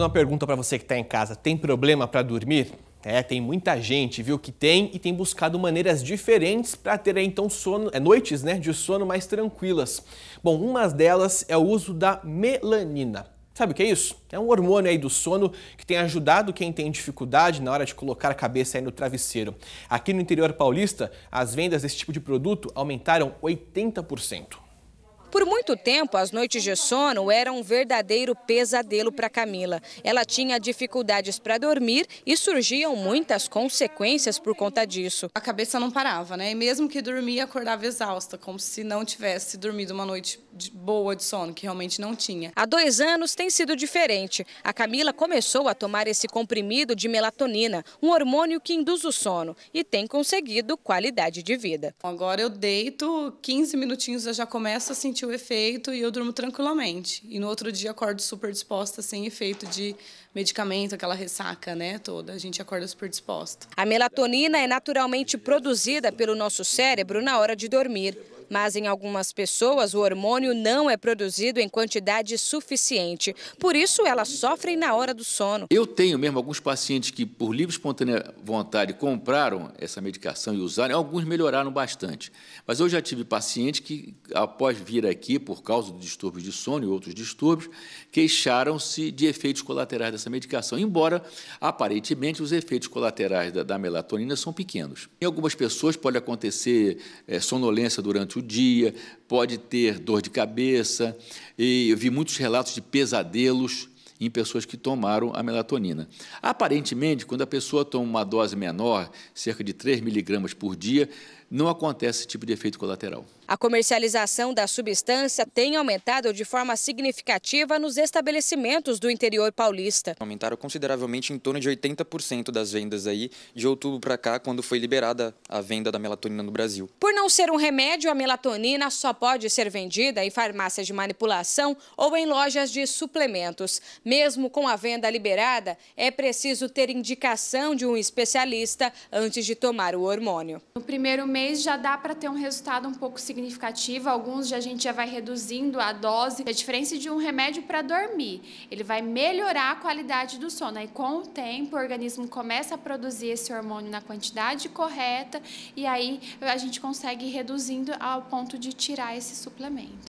fazer uma pergunta para você que está em casa. Tem problema para dormir? É, tem muita gente, viu, que tem e tem buscado maneiras diferentes para ter então sono, é, noites, né, de sono mais tranquilas. Bom, uma delas é o uso da melanina. Sabe o que é isso? É um hormônio aí do sono que tem ajudado quem tem dificuldade na hora de colocar a cabeça aí no travesseiro. Aqui no interior paulista, as vendas desse tipo de produto aumentaram 80%. Por muito tempo, as noites de sono eram um verdadeiro pesadelo para Camila. Ela tinha dificuldades para dormir e surgiam muitas consequências por conta disso. A cabeça não parava, né? E mesmo que dormia, acordava exausta, como se não tivesse dormido uma noite de boa de sono, que realmente não tinha. Há dois anos tem sido diferente. A Camila começou a tomar esse comprimido de melatonina, um hormônio que induz o sono, e tem conseguido qualidade de vida. Agora eu deito, 15 minutinhos eu já começo a sentir sentir o efeito e eu durmo tranquilamente. E no outro dia acordo super disposta, sem efeito de medicamento, aquela ressaca, né, toda. A gente acorda super disposta. A melatonina é naturalmente produzida pelo nosso cérebro na hora de dormir mas em algumas pessoas o hormônio não é produzido em quantidade suficiente. Por isso, elas sofrem na hora do sono. Eu tenho mesmo alguns pacientes que, por livre e espontânea vontade, compraram essa medicação e usaram, alguns melhoraram bastante. Mas eu já tive pacientes que, após vir aqui, por causa de distúrbios de sono e outros distúrbios, queixaram-se de efeitos colaterais dessa medicação, embora, aparentemente, os efeitos colaterais da, da melatonina são pequenos. Em algumas pessoas pode acontecer é, sonolência durante o o dia, pode ter dor de cabeça. E eu vi muitos relatos de pesadelos em pessoas que tomaram a melatonina. Aparentemente, quando a pessoa toma uma dose menor, cerca de 3 miligramas por dia, não acontece esse tipo de efeito colateral. A comercialização da substância tem aumentado de forma significativa nos estabelecimentos do interior paulista. Aumentaram consideravelmente em torno de 80% das vendas aí de outubro para cá, quando foi liberada a venda da melatonina no Brasil. Por não ser um remédio, a melatonina só pode ser vendida em farmácias de manipulação ou em lojas de suplementos. Mesmo com a venda liberada, é preciso ter indicação de um especialista antes de tomar o hormônio. No primeiro mês já dá para ter um resultado um pouco significativo significativa, alguns já, a gente já vai reduzindo a dose. A diferença de um remédio para dormir, ele vai melhorar a qualidade do sono. Aí, com o tempo, o organismo começa a produzir esse hormônio na quantidade correta e aí a gente consegue ir reduzindo ao ponto de tirar esse suplemento.